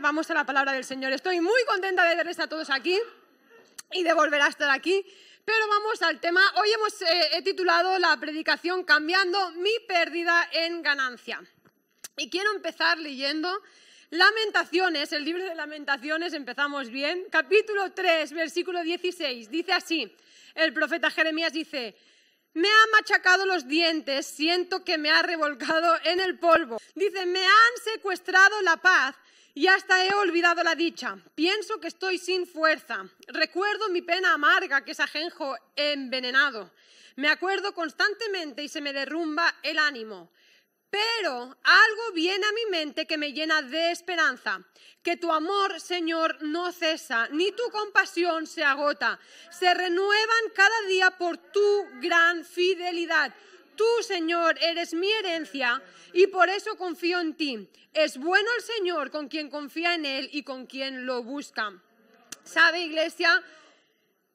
vamos a la palabra del Señor. Estoy muy contenta de verles a todos aquí y de volver a estar aquí. Pero vamos al tema. Hoy hemos eh, he titulado la predicación Cambiando mi pérdida en ganancia. Y quiero empezar leyendo Lamentaciones, el libro de Lamentaciones, empezamos bien. Capítulo 3, versículo 16. Dice así, el profeta Jeremías dice, me ha machacado los dientes, siento que me ha revolcado en el polvo. Dice, me han secuestrado la paz y hasta he olvidado la dicha. Pienso que estoy sin fuerza. Recuerdo mi pena amarga, que es ajenjo envenenado. Me acuerdo constantemente y se me derrumba el ánimo. Pero algo viene a mi mente que me llena de esperanza, que tu amor, Señor, no cesa, ni tu compasión se agota. Se renuevan cada día por tu gran fidelidad. Tú, Señor, eres mi herencia y por eso confío en ti. Es bueno el Señor con quien confía en Él y con quien lo busca. ¿Sabe, iglesia?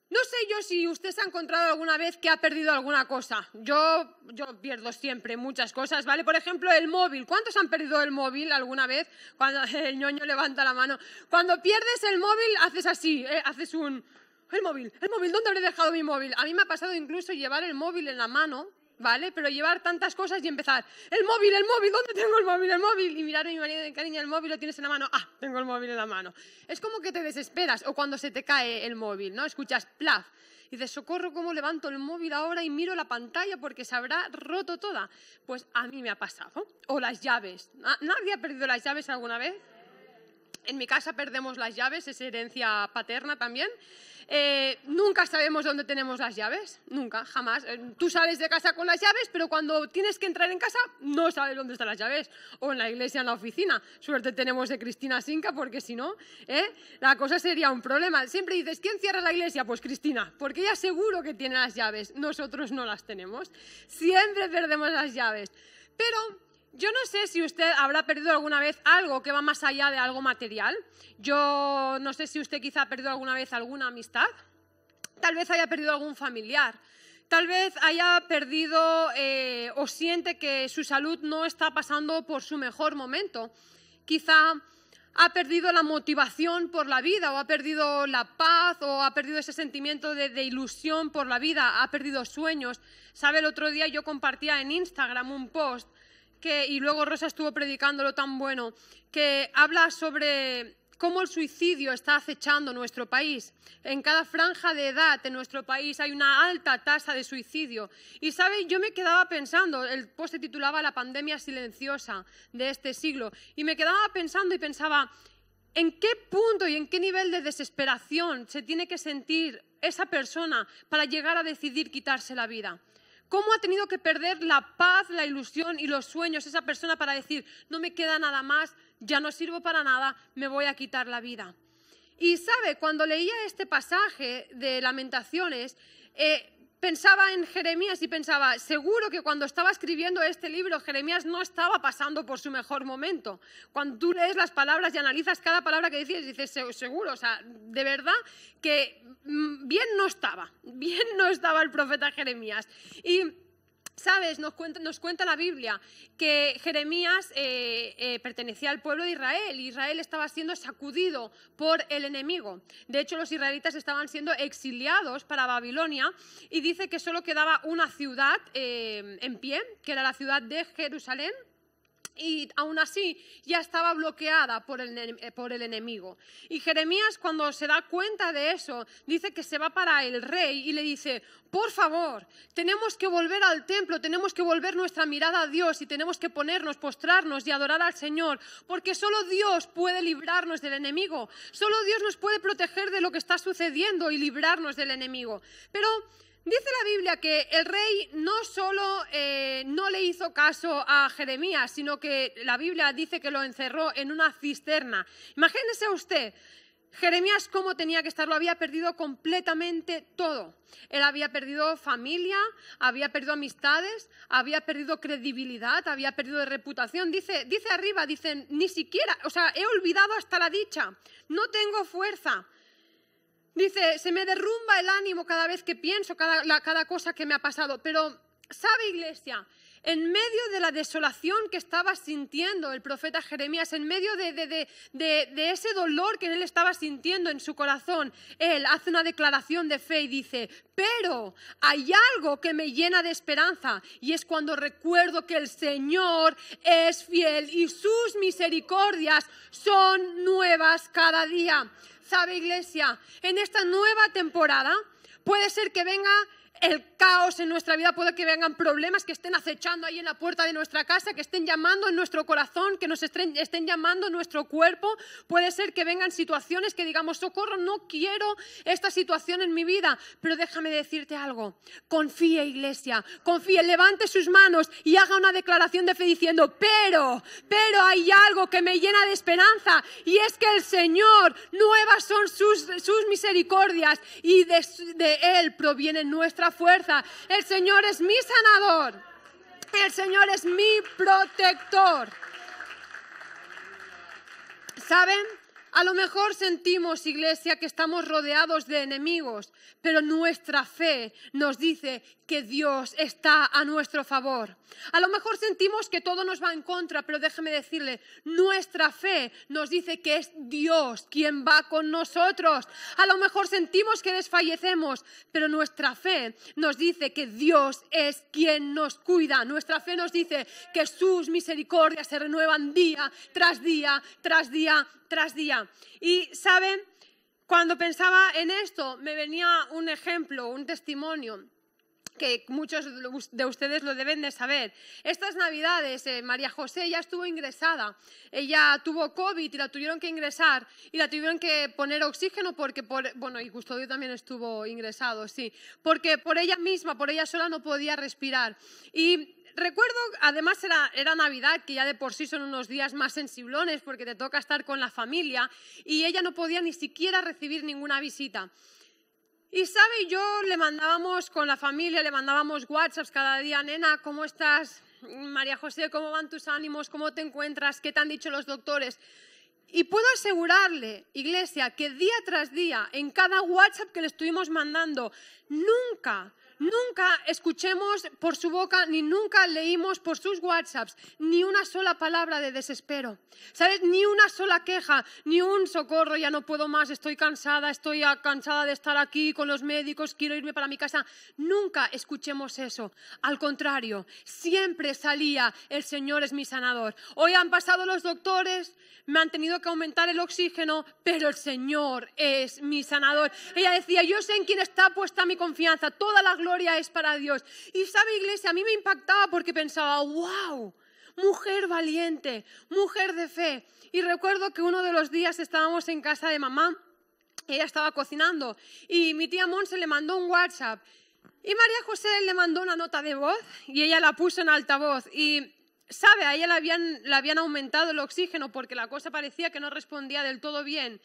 No sé yo si usted se ha encontrado alguna vez que ha perdido alguna cosa. Yo, yo pierdo siempre muchas cosas, ¿vale? Por ejemplo, el móvil. ¿Cuántos han perdido el móvil alguna vez? Cuando el ñoño levanta la mano. Cuando pierdes el móvil, haces así, eh, haces un... El móvil, el móvil, ¿dónde habré dejado mi móvil? A mí me ha pasado incluso llevar el móvil en la mano ¿vale? Pero llevar tantas cosas y empezar, el móvil, el móvil, ¿dónde tengo el móvil, el móvil? Y mirar a mi marido de cariño, el móvil lo tienes en la mano, ah, tengo el móvil en la mano. Es como que te desesperas o cuando se te cae el móvil, ¿no? Escuchas, plaf. Y dices, socorro, ¿cómo levanto el móvil ahora y miro la pantalla porque se habrá roto toda? Pues a mí me ha pasado. O las llaves. ¿Nadie ha perdido las llaves alguna vez? En mi casa perdemos las llaves, es herencia paterna también. Eh, nunca sabemos dónde tenemos las llaves, nunca, jamás. Eh, tú sales de casa con las llaves, pero cuando tienes que entrar en casa no sabes dónde están las llaves, o en la iglesia, en la oficina. Suerte tenemos de Cristina Sinca, porque si no, ¿eh? la cosa sería un problema. Siempre dices, ¿quién cierra la iglesia? Pues Cristina, porque ella seguro que tiene las llaves, nosotros no las tenemos. Siempre perdemos las llaves. Pero yo no sé si usted habrá perdido alguna vez algo que va más allá de algo material. Yo no sé si usted quizá ha perdido alguna vez alguna amistad. Tal vez haya perdido algún familiar. Tal vez haya perdido eh, o siente que su salud no está pasando por su mejor momento. Quizá ha perdido la motivación por la vida o ha perdido la paz o ha perdido ese sentimiento de, de, ilusión por la vida, ha perdido sueños. Sabe, el otro día yo compartía en Instagram un post y luego Rosa estuvo predicándolo tan bueno, que habla sobre cómo el suicidio está acechando nuestro país. En cada franja de edad en nuestro país hay una alta tasa de suicidio. Y sabe, yo me quedaba pensando, el post se titulaba La pandemia silenciosa de este siglo, y me quedaba pensando y pensaba, ¿en qué punto y en qué nivel de desesperación se tiene que sentir esa persona para llegar a decidir quitarse la vida? ¿Cómo ha tenido que perder la paz, la ilusión y los sueños esa persona para decir, no me queda nada más, ya no sirvo para nada, me voy a quitar la vida? Y sabe, cuando leía este pasaje de lamentaciones, eh, pensaba en Jeremías y pensaba, seguro que cuando estaba escribiendo este libro, Jeremías no estaba pasando por su mejor momento. Cuando tú lees las palabras y analizas cada palabra que dices, dices, seguro, o sea, de verdad que mm, bien no estaba, bien no estaba el profeta Jeremías. Sabes, nos cuenta, nos cuenta, la Biblia que Jeremías eh, eh, pertenecía al pueblo de Israel. Israel estaba siendo sacudido por el enemigo. De hecho, los israelitas estaban siendo exiliados para Babilonia y dice que solo quedaba una ciudad eh, en pie, que era la ciudad de Jerusalén y aún así ya estaba bloqueada por el, eh, por el, enemigo. Y Jeremías cuando se da cuenta de eso, dice que se va para el rey y le dice, por favor, tenemos que volver al templo, tenemos que volver nuestra mirada a Dios y tenemos que ponernos, postrarnos y adorar al Señor, porque solo Dios puede librarnos del enemigo, solo Dios nos puede proteger de lo que está sucediendo y librarnos del enemigo. Pero Dice la Biblia que el rey no solo eh, no le hizo caso a Jeremías, sino que la Biblia dice que lo encerró en una cisterna. Imagínese usted, Jeremías cómo tenía que estarlo. había perdido completamente todo. Él había perdido familia, había perdido amistades, había perdido credibilidad, había perdido reputación. Dice, dice arriba, dicen, ni siquiera, o sea, he olvidado hasta la dicha, no tengo fuerza, Dice, se me derrumba el ánimo cada vez que pienso cada, cada cosa que me ha pasado, pero sabe iglesia en medio de la desolación que estaba sintiendo el profeta Jeremías, en medio de, ese dolor que él estaba sintiendo en su corazón, él hace una declaración de fe y dice, pero hay algo que me llena de esperanza y es cuando recuerdo que el Señor es fiel y sus misericordias son nuevas cada día. ¿Sabe iglesia? En esta nueva temporada puede ser que venga el caos en nuestra vida, puede que vengan problemas que estén acechando ahí en la puerta de nuestra casa, que estén llamando en nuestro corazón, que nos estén, llamando en nuestro cuerpo. Puede ser que vengan situaciones que digamos, socorro, no quiero esta situación en mi vida. Pero déjame decirte algo, confíe iglesia, confíe, levante sus manos y haga una declaración de fe diciendo, pero, pero hay algo que me llena de esperanza y es que el Señor, nuevas son sus, misericordias y de, de Él proviene nuestra fuerza. El Señor es mi sanador. El Señor es mi protector. ¿Saben? A lo mejor sentimos, iglesia, que estamos rodeados de enemigos, pero nuestra fe nos dice que Dios está a nuestro favor. A lo mejor sentimos que todo nos va en contra, pero déjeme decirle, nuestra fe nos dice que es Dios quien va con nosotros. A lo mejor sentimos que desfallecemos, pero nuestra fe nos dice que Dios es quien nos cuida. Nuestra fe nos dice que sus misericordias se renuevan día tras día, tras día, tras día. Y saben, cuando pensaba en esto, me venía un ejemplo, un testimonio que muchos de ustedes lo deben de saber. Estas Navidades, eh, María José ya estuvo ingresada. Ella tuvo COVID y la tuvieron que ingresar y la tuvieron que poner oxígeno porque, bueno, y Custodio también estuvo ingresado, sí, porque por ella misma, por ella sola no podía respirar. Y recuerdo, además era, era, Navidad, que ya de por sí son unos días más sensiblones porque te toca estar con la familia y ella no podía ni siquiera recibir ninguna visita. Y sabe, yo le mandábamos con la familia, le mandábamos WhatsApps cada día, nena, ¿cómo estás? María José, ¿cómo van tus ánimos? ¿Cómo te encuentras? ¿Qué te han dicho los doctores? Y puedo asegurarle, iglesia, que día tras día, en cada WhatsApp que le estuvimos mandando, nunca Nunca escuchemos por su boca ni nunca leímos por sus WhatsApps ni una sola palabra de desespero. ¿Sabes? Ni una sola queja, ni un socorro, ya no puedo más, estoy cansada, estoy cansada de estar aquí con los médicos, quiero irme para mi casa. Nunca escuchemos eso. Al contrario, siempre salía el Señor es mi sanador. Hoy han pasado los doctores, me han tenido que aumentar el oxígeno, pero el Señor es mi sanador. Ella decía, yo sé en quién está puesta mi confianza, toda la gloria es para Dios. Y sabe, iglesia, a mí me impactaba porque pensaba, wow, mujer valiente, mujer de fe. Y recuerdo que uno de los días estábamos en casa de mamá, ella estaba cocinando y mi tía Monse le mandó un WhatsApp. Y María José le mandó una nota de voz y ella la puso en altavoz. Y sabe, a ella le le habían aumentado el oxígeno porque la cosa parecía que no respondía del todo bien.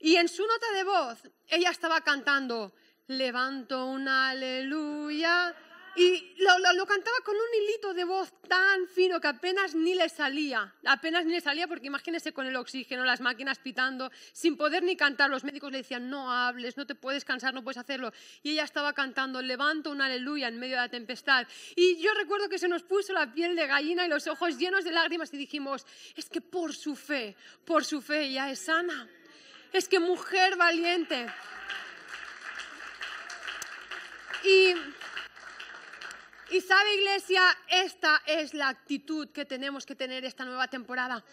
Y en su nota de voz, ella estaba cantando, levanto una aleluya. Y lo, cantaba con un hilito de voz tan fino que apenas ni le salía, apenas ni le salía porque imagínese con el oxígeno, las máquinas pitando, sin poder ni cantar. Los médicos le decían, no hables, no te puedes cansar, no puedes hacerlo. Y ella estaba cantando, levanto un aleluya en medio de la tempestad. Y yo recuerdo que se nos puso la piel de gallina y los ojos llenos de lágrimas y dijimos, es que por su fe, por su fe ya es sana. Es que mujer valiente. Y, y sabe iglesia, esta es la actitud que tenemos que tener esta nueva temporada.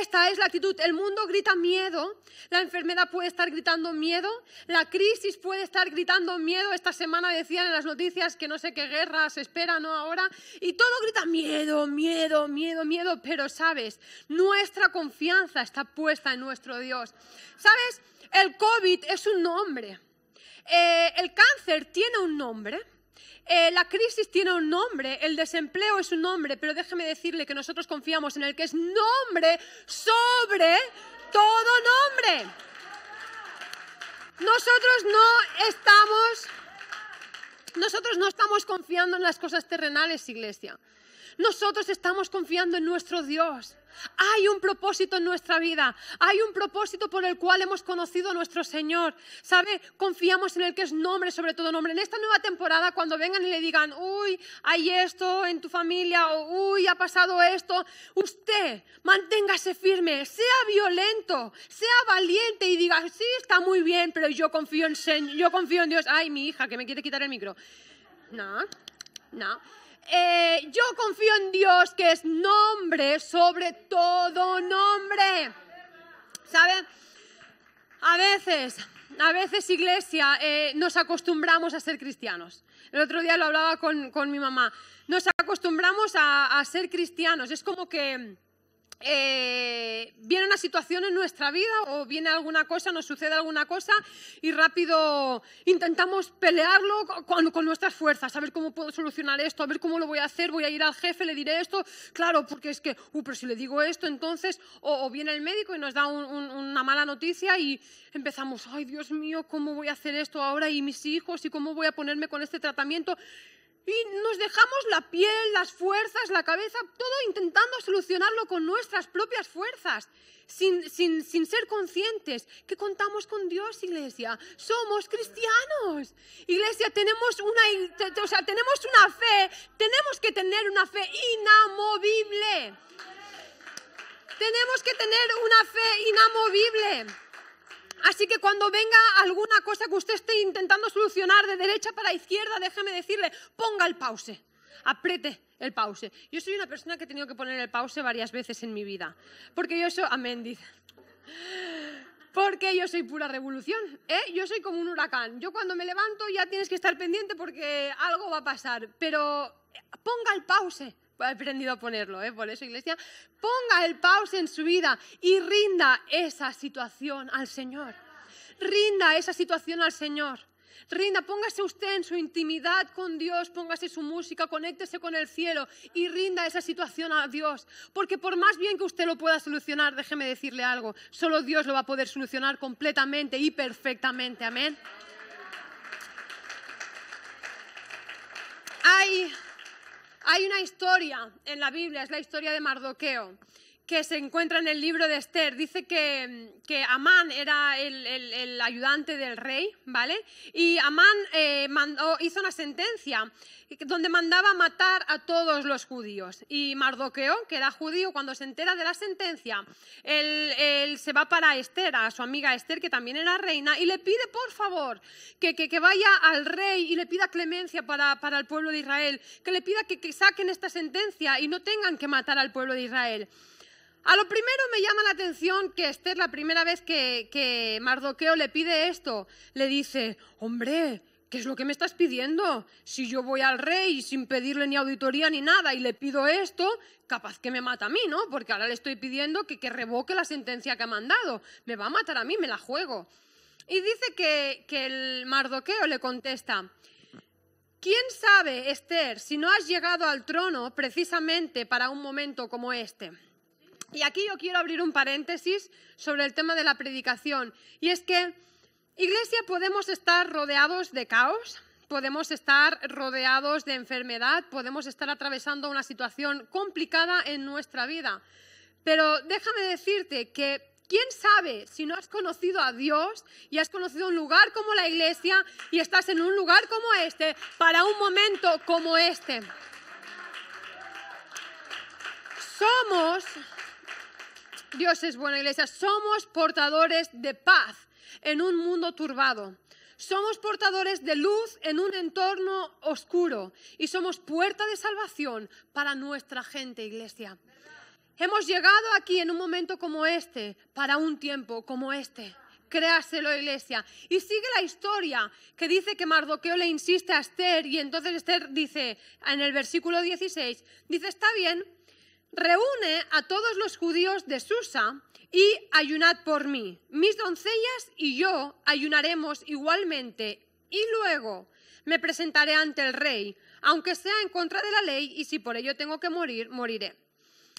Esta es la actitud. El mundo grita miedo, la enfermedad puede estar gritando miedo, la crisis puede estar gritando miedo. Esta semana decían en las noticias que no sé qué guerra se espera, ¿no? Ahora. Y todo grita miedo, miedo, miedo, miedo. Pero sabes, nuestra confianza está puesta en nuestro Dios. ¿Sabes? El COVID es un nombre. Eh, el cáncer tiene un nombre. Eh, la crisis tiene un nombre, el desempleo es un nombre, pero déjeme decirle que nosotros confiamos en el que es nombre sobre todo nombre. Nosotros no estamos, nosotros no estamos confiando en las cosas terrenales, iglesia. Nosotros estamos confiando en nuestro Dios. Hay un propósito en nuestra vida, hay un propósito por el cual hemos conocido a nuestro Señor. ¿Sabe? Confiamos en el que es nombre, sobre todo nombre. En esta nueva temporada, cuando vengan y le digan, uy, hay esto en tu familia, o uy, ha pasado esto, usted manténgase firme, sea violento, sea valiente y diga, sí, está muy bien, pero yo confío en, yo confío en Dios. Ay, mi hija, que me quiere quitar el micro. No, no. Eh, yo confío en Dios que es nombre sobre todo nombre. ¿Saben? A veces, a veces iglesia, eh, nos acostumbramos a ser cristianos. El otro día lo hablaba con, mi mamá. Nos acostumbramos a ser cristianos. Es como que eh, viene una situación en nuestra vida o viene alguna cosa, nos sucede alguna cosa y rápido intentamos pelearlo con, nuestras fuerzas, a ver cómo puedo solucionar esto, a ver cómo lo voy a hacer, voy a ir al jefe, le diré esto, claro, porque es que, uh, pero si le digo esto, entonces, o, viene el médico y nos da una mala noticia y empezamos, ay Dios mío, ¿cómo voy a hacer esto ahora y mis hijos y cómo voy a ponerme con este tratamiento? y nos dejamos la piel, las fuerzas, la cabeza, todo intentando solucionarlo con nuestras propias fuerzas, sin, sin, sin, ser conscientes que contamos con Dios, iglesia. Somos cristianos. Iglesia, tenemos una, o sea, tenemos una fe, tenemos que tener una fe inamovible. Tenemos que tener una fe inamovible. Así que cuando venga alguna cosa que usted esté intentando solucionar de derecha para izquierda, déjeme decirle, ponga el pause, aprete el pause. Yo soy una persona que he tenido que poner el pause varias veces en mi vida, porque yo soy, amén, Porque yo soy pura revolución, ¿eh? Yo soy como un huracán. Yo cuando me levanto ya tienes que estar pendiente porque algo va a pasar, pero ponga el pause he aprendido a ponerlo, ¿eh? por eso iglesia, ponga el pause en su vida y rinda esa situación al Señor. Rinda esa situación al Señor. Rinda, póngase usted en su intimidad con Dios, póngase su música, conéctese con el cielo y rinda esa situación a Dios. Porque por más bien que usted lo pueda solucionar, déjeme decirle algo, solo Dios lo va a poder solucionar completamente y perfectamente. Amén. Hay una historia en la Biblia, es la historia de Mardoqueo que se encuentra en el libro de Esther. Dice que, mm, Amán era el, ayudante del rey, ¿vale? Y Amán eh, hizo una sentencia donde mandaba matar a todos los judíos. Y Mardoqueo, que era judío, cuando se entera de la sentencia, él, se va para Esther, a su amiga Esther, que también era reina, y le pide, por favor, que, que, vaya al rey y le pida clemencia para, para el pueblo de Israel, que le pida que saquen esta sentencia y no tengan que matar al pueblo de Israel. A lo primero me llama la atención que Esther, la primera vez que, Mardoqueo le pide esto, le dice, hombre, ¿qué es lo que me estás pidiendo? Si yo voy al rey sin pedirle ni auditoría ni nada y le pido esto, capaz que me mata a mí, ¿no? Porque ahora le estoy pidiendo que, revoque la sentencia que ha mandado. Me va a matar a mí, me la juego. Y dice que, que el Mardoqueo le contesta, ¿quién sabe, Esther, si no has llegado al trono precisamente para un momento como este? Y aquí yo quiero abrir un paréntesis sobre el tema de la predicación. Y es que, iglesia, podemos estar rodeados de caos, podemos estar rodeados de enfermedad, podemos estar atravesando una situación complicada en nuestra vida. Pero déjame decirte que ¿Quién sabe si no has conocido a Dios y has conocido un lugar como la iglesia y estás en un lugar como este para un momento como este? Somos Dios es buena iglesia. Somos portadores de paz en un mundo turbado. Somos portadores de luz en un entorno oscuro y somos puerta de salvación para nuestra gente, iglesia. Hemos llegado aquí en un momento como este, para un tiempo como este. Créaselo, iglesia. Y sigue la historia que dice que Mardoqueo le insiste a Esther y entonces Esther dice en el versículo 16, dice, está bien, reúne a todos los judíos de Susa y ayunad por mí. Mis doncellas y yo ayunaremos igualmente y luego me presentaré ante el rey, aunque sea en contra de la ley y si por ello tengo que morir, moriré.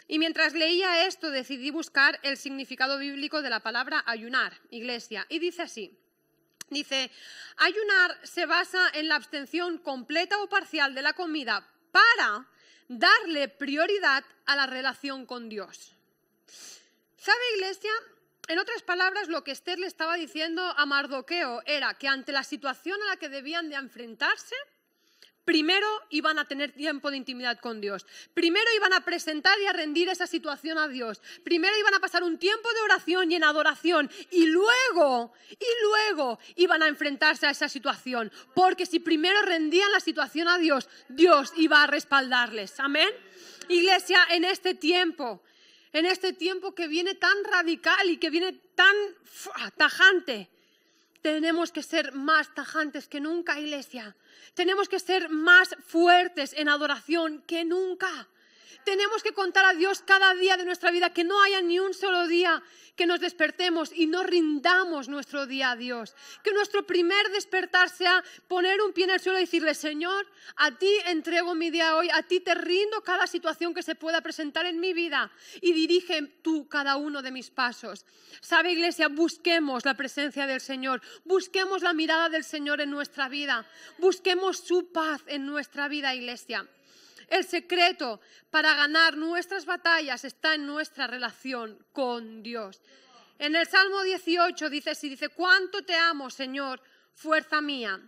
Y mientras leía esto decidí buscar el significado bíblico de la palabra ayunar, iglesia, y dice así. Dice, ayunar se basa en la abstención completa o parcial de la comida para darle prioridad a la relación con Dios. ¿Sabe, Iglesia? En otras palabras, lo que Esther le estaba diciendo a Mardoqueo era que ante la situación a la que debían de enfrentarse, Primero iban a tener tiempo de intimidad con Dios. Primero iban a presentar y a rendir esa situación a Dios. Primero iban a pasar un tiempo de oración y en adoración. Y luego, y luego iban a enfrentarse a esa situación. Porque si primero rendían la situación a Dios, Dios iba a respaldarles. Amén. Iglesia, en este tiempo, en este tiempo que viene tan radical y que viene tan tajante, tenemos que ser más tajantes que nunca, iglesia. Tenemos que ser más fuertes en adoración que nunca tenemos que contar a Dios cada día de nuestra vida, que no haya ni un solo día que nos despertemos y no rindamos nuestro día a Dios. Que nuestro primer despertar sea poner un pie en el suelo y decirle, Señor, a ti entrego mi día hoy, a ti te rindo cada situación que se pueda presentar en mi vida y dirige tú cada uno de mis pasos. Sabe, iglesia, busquemos la presencia del Señor, busquemos la mirada del Señor en nuestra vida, busquemos su paz en nuestra vida, iglesia. El secreto para ganar nuestras batallas está en nuestra relación con Dios. En el Salmo 18 dice así, dice, "Cuánto te amo, Señor, fuerza mía.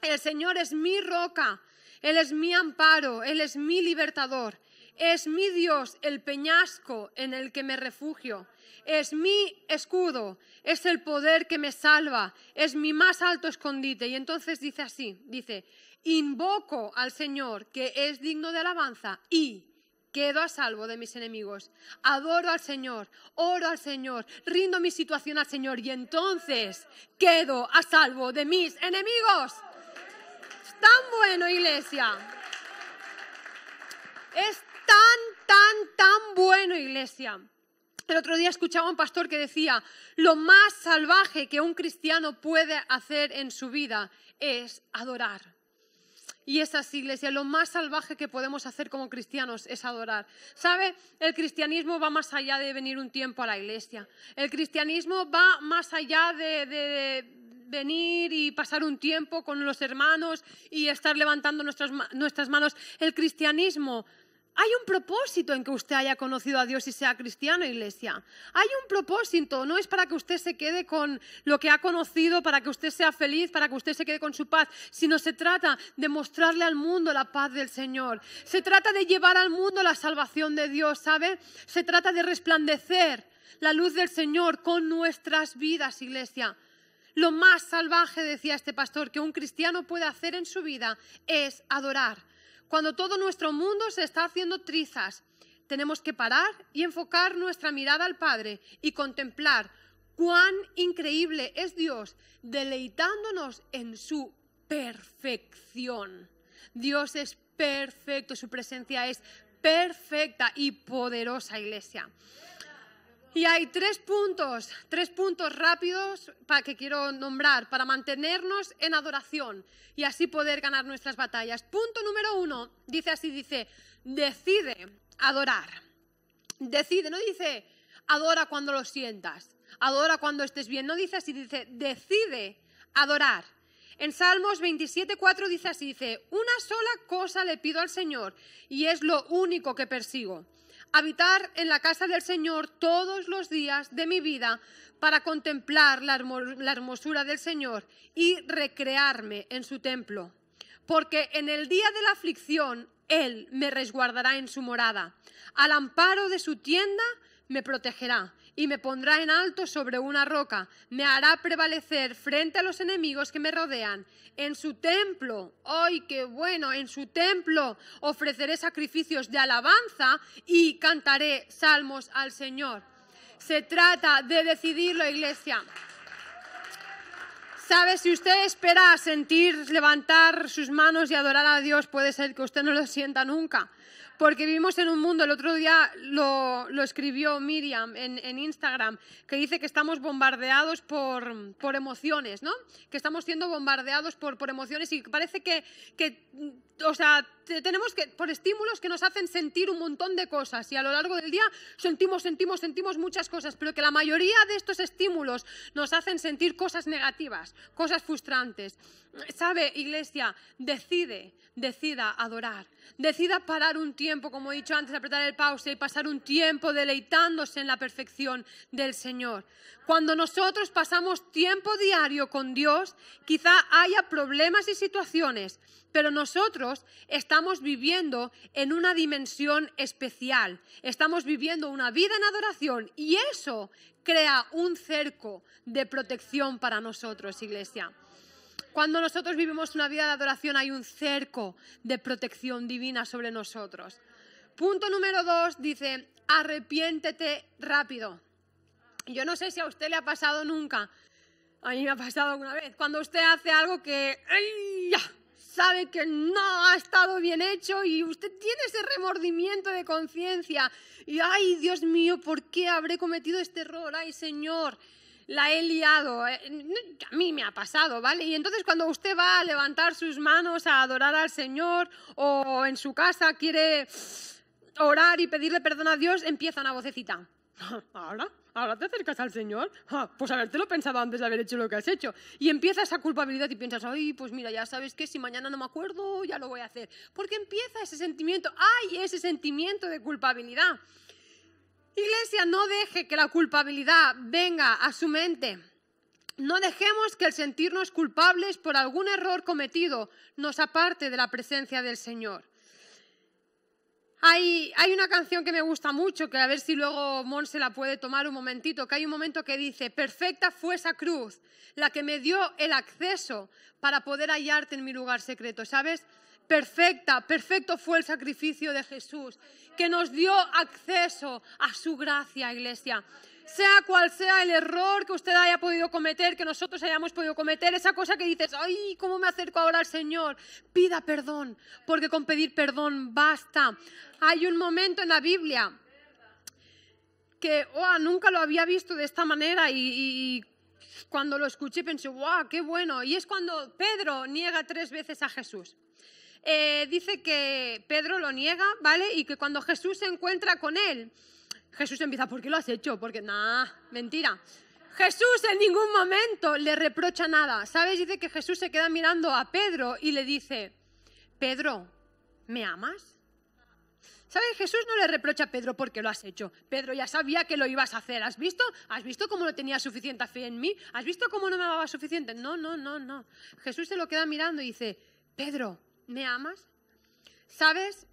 El Señor es mi roca, él es mi amparo, él es mi libertador." Es mi Dios el peñasco en el que me refugio. Es mi escudo, es el poder que me salva, es mi más alto escondite. Y entonces dice así, dice, invoco al Señor, que es digno de alabanza, y quedo a salvo de mis enemigos. Adoro al Señor, oro al Señor, rindo mi situación al Señor, y entonces quedo a salvo de mis enemigos. Es tan bueno, iglesia. Es tan, tan, tan bueno, iglesia. El otro día escuchaba un pastor que decía, lo más salvaje que un cristiano puede hacer en su vida es adorar. Y esas iglesias, lo más salvaje que podemos hacer como cristianos es adorar. ¿Sabe? El cristianismo va más allá de venir un tiempo a la iglesia. El cristianismo va más allá de, venir y pasar un tiempo con los hermanos y estar levantando nuestras manos. El cristianismo hay un propósito en que usted haya conocido a Dios y sea cristiano, iglesia. Hay un propósito, no es para que usted se quede con lo que ha conocido, para que usted sea feliz, para que usted se quede con su paz, sino se trata de mostrarle al mundo la paz del Señor. Se trata de llevar al mundo la salvación de Dios, ¿sabe? Se trata de resplandecer la luz del Señor con nuestras vidas, iglesia. Lo más salvaje, decía este pastor, que un cristiano puede hacer en su vida es adorar cuando todo nuestro mundo se está haciendo trizas, tenemos que parar y enfocar nuestra mirada al Padre y contemplar cuán increíble es Dios, deleitándonos en su perfección. Dios es perfecto, su presencia es perfecta y poderosa, iglesia. Y hay tres puntos, tres puntos rápidos para que quiero nombrar para mantenernos en adoración y así poder ganar nuestras batallas. Punto número uno, dice así, dice, decide adorar. Decide, no dice adora cuando lo sientas, adora cuando estés bien, no dice así, dice decide adorar. En Salmos 27.4 dice así, dice, una sola cosa le pido al Señor y es lo único que persigo habitar en la casa del Señor todos los días de mi vida para contemplar la, hermosura del Señor y recrearme en su templo. Porque en el día de la aflicción Él me resguardará en su morada, al amparo de su tienda me protegerá y me pondrá en alto sobre una roca, me hará prevalecer frente a los enemigos que me rodean. En su templo, ¡ay, qué bueno! En su templo ofreceré sacrificios de alabanza y cantaré salmos al Señor. Se trata de decidirlo, iglesia. ¿Sabe? Si usted espera sentir, levantar sus manos y adorar a Dios, puede ser que usted no lo sienta nunca porque vivimos en un mundo, el otro día lo, escribió Miriam en, en, Instagram, que dice que estamos bombardeados por, emociones, ¿no? Que estamos siendo bombardeados por, por emociones y parece que, que, o sea, tenemos que, por estímulos que nos hacen sentir un montón de cosas y a lo largo del día sentimos, sentimos, sentimos muchas cosas, pero que la mayoría de estos estímulos nos hacen sentir cosas negativas, cosas frustrantes. ¿Sabe, iglesia? Decide, decida adorar, decida parar un tiempo, como he dicho antes, apretar el pause y pasar un tiempo deleitándose en la perfección del Señor. Cuando nosotros pasamos tiempo diario con Dios, quizá haya problemas y situaciones, pero nosotros estamos estamos viviendo en una dimensión especial. Estamos viviendo una vida en adoración y eso crea un cerco de protección para nosotros, iglesia. Cuando nosotros vivimos una vida de adoración hay un cerco de protección divina sobre nosotros. Punto número dos dice, arrepiéntete rápido. Yo no sé si a usted le ha pasado nunca, a mí me ha pasado alguna vez, cuando usted hace algo que ¡ay! sabe que no ha estado bien hecho y usted tiene ese remordimiento de conciencia. Y, ay, Dios mío, ¿por qué habré cometido este error? Ay, Señor, la he liado. Eh, a mí me ha pasado, ¿vale? Y entonces cuando usted va a levantar sus manos a adorar al Señor o en su casa quiere orar y pedirle perdón a Dios, empieza una vocecita. Ahora, ahora te acercas al Señor. Ah, pues ver, te lo pensado antes de haber hecho lo que has hecho. Y empieza esa culpabilidad y piensas, ay, pues mira, ya sabes que si mañana no me acuerdo, ya lo voy a hacer. Porque empieza ese sentimiento, ay, ese sentimiento de culpabilidad. Iglesia, no deje que la culpabilidad venga a su mente. No dejemos que el sentirnos culpables por algún error cometido nos aparte de la presencia del Señor. Hay, una canción que me gusta mucho, que a ver si luego Mon se la puede tomar un momentito, que hay un momento que dice, perfecta fue esa cruz, la que me dio el acceso para poder hallarte en mi lugar secreto, ¿sabes? Perfecta, perfecto fue el sacrificio de Jesús, que nos dio acceso a su gracia, iglesia sea cual sea el error que usted haya podido cometer, que nosotros hayamos podido cometer, esa cosa que dices, ay, ¿cómo me acerco ahora al Señor? Pida perdón, porque con pedir perdón basta. Hay un momento en la Biblia que nunca lo había visto de esta manera y, cuando lo escuché pensé, wow, qué bueno. Y es cuando Pedro niega tres veces a Jesús. Eh, dice que Pedro lo niega, ¿vale? Y que cuando Jesús se encuentra con él, Jesús empieza, ¿por qué lo has hecho? Porque, nada, mentira. Jesús en ningún momento le reprocha nada. ¿Sabes? Dice que Jesús se queda mirando a Pedro y le dice, Pedro, ¿me amas? ¿Sabes? Jesús no le reprocha a Pedro porque lo has hecho. Pedro ya sabía que lo ibas a hacer. ¿Has visto? ¿Has visto cómo no tenía suficiente fe en mí? ¿Has visto cómo no me amaba suficiente? No, no, no, no. Jesús se lo queda mirando y dice, Pedro, ¿me amas? ¿Sabes?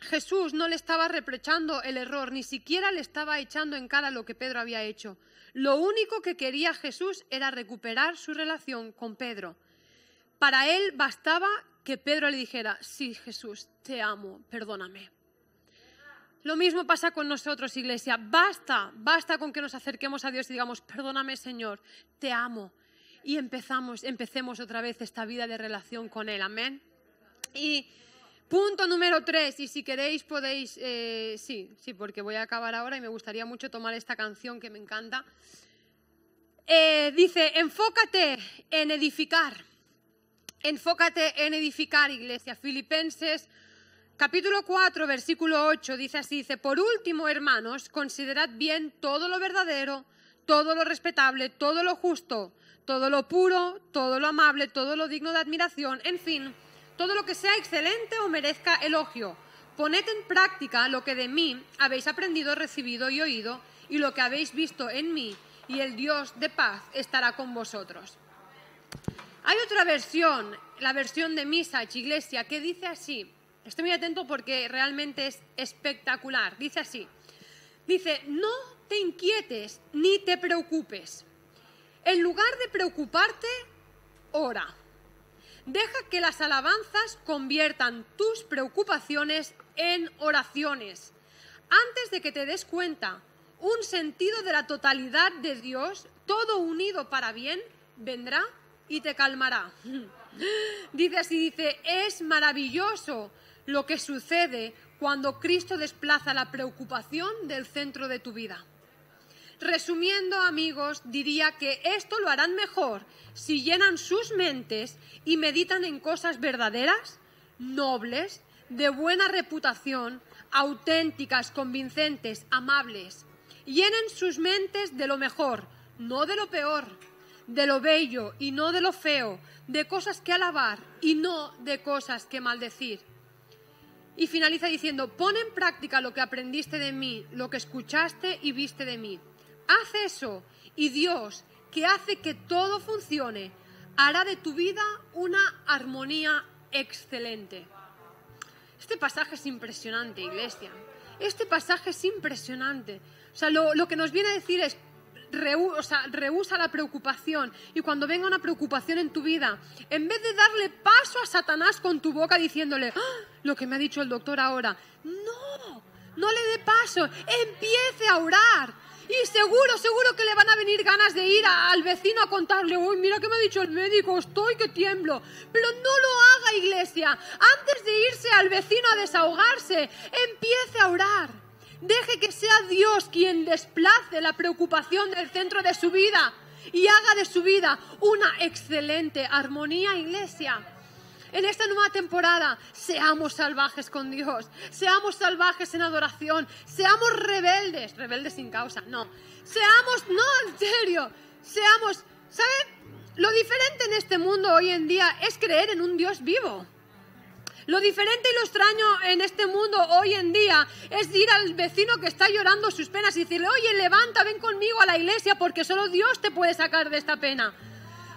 Jesús no le estaba reprochando el error, ni siquiera le estaba echando en cara lo que Pedro había hecho. Lo único que quería Jesús era recuperar su relación con Pedro. Para él bastaba que Pedro le dijera, sí Jesús, te amo, perdóname. Lo mismo pasa con nosotros, iglesia. Basta, basta con que nos acerquemos a Dios y digamos, perdóname Señor, te amo. Y empezamos, empecemos otra vez esta vida de relación con Él. Amén. Y Punto número tres, y si queréis podéis, eh, sí, sí, porque voy a acabar ahora y me gustaría mucho tomar esta canción que me encanta. Eh, dice, enfócate en edificar, enfócate en edificar, iglesia. Filipenses capítulo cuatro, versículo ocho, dice así, dice, por último, hermanos, considerad bien todo lo verdadero, todo lo respetable, todo lo justo, todo lo puro, todo lo amable, todo lo digno de admiración, en fin todo lo que sea excelente o merezca elogio. Poned en práctica lo que de mí habéis aprendido, recibido y oído, y lo que habéis visto en mí, y el Dios de paz estará con vosotros. Hay otra versión, la versión de Misach, Iglesia, que dice así. Estoy muy atento porque realmente es espectacular. Dice así. Dice, no te inquietes ni te preocupes. En lugar de preocuparte, ora. Deja que las alabanzas conviertan tus preocupaciones en oraciones. Antes de que te des cuenta, un sentido de la totalidad de Dios, todo unido para bien, vendrá y te calmará. dice así, dice, es maravilloso lo que sucede cuando Cristo desplaza la preocupación del centro de tu vida. Resumiendo, amigos, diría que esto lo harán mejor si llenan sus mentes y meditan en cosas verdaderas, nobles, de buena reputación, auténticas, convincentes, amables. Llenen sus mentes de lo mejor, no de lo peor, de lo bello y no de lo feo, de cosas que alabar y no de cosas que maldecir. Y finaliza diciendo, pon en práctica lo que aprendiste de mí, lo que escuchaste y viste de mí. Haz eso y Dios, que hace que todo funcione, hará de tu vida una armonía excelente. Este pasaje es impresionante, iglesia. Este pasaje es impresionante. O sea, lo, que nos viene a decir es, reúsa o rehúsa la preocupación. Y cuando venga una preocupación en tu vida, en vez de darle paso a Satanás con tu boca diciéndole, ah, lo que me ha dicho el doctor ahora, no, no le dé paso, empiece a orar. Y seguro, seguro que le van a venir ganas de ir al vecino a contarle, uy, mira que me ha dicho el médico, estoy que tiemblo. Pero no lo haga, iglesia. Antes de irse al vecino a desahogarse, empiece a orar. Deje que sea Dios quien desplace la preocupación del centro de su vida y haga de su vida una excelente armonía, iglesia en esta nueva temporada, seamos salvajes con Dios, seamos salvajes en adoración, seamos rebeldes, rebeldes sin causa, no, seamos, no, en serio, seamos, ¿sabes? Lo diferente en este mundo hoy en día es creer en un Dios vivo. Lo diferente y lo extraño en este mundo hoy en día es ir al vecino que está llorando sus penas y decirle, oye, levanta, ven conmigo a la iglesia porque solo Dios te puede sacar de esta pena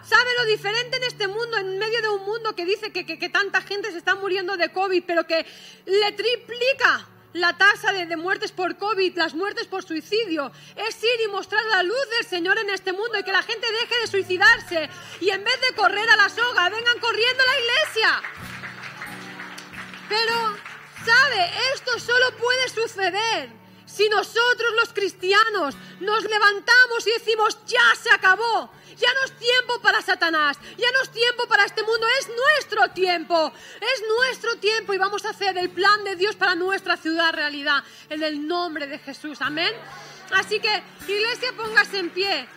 sabe lo diferente en este mundo, en medio de un mundo que dice que, tanta gente se está muriendo de COVID, pero que le triplica la tasa de, de, muertes por COVID, las muertes por suicidio. Es ir y mostrar la luz del Señor en este mundo y que la gente deje de suicidarse y en vez de correr a la soga, vengan corriendo a la iglesia. Pero, ¿sabe? Esto solo puede suceder si nosotros los cristianos nos levantamos y decimos, ya se acabó. Ya no es tiempo para Satanás, ya no es tiempo para este mundo, es nuestro tiempo, es nuestro tiempo y vamos a hacer el plan de Dios para nuestra ciudad realidad, en el nombre de Jesús, amén. Así que, iglesia, póngase en pie.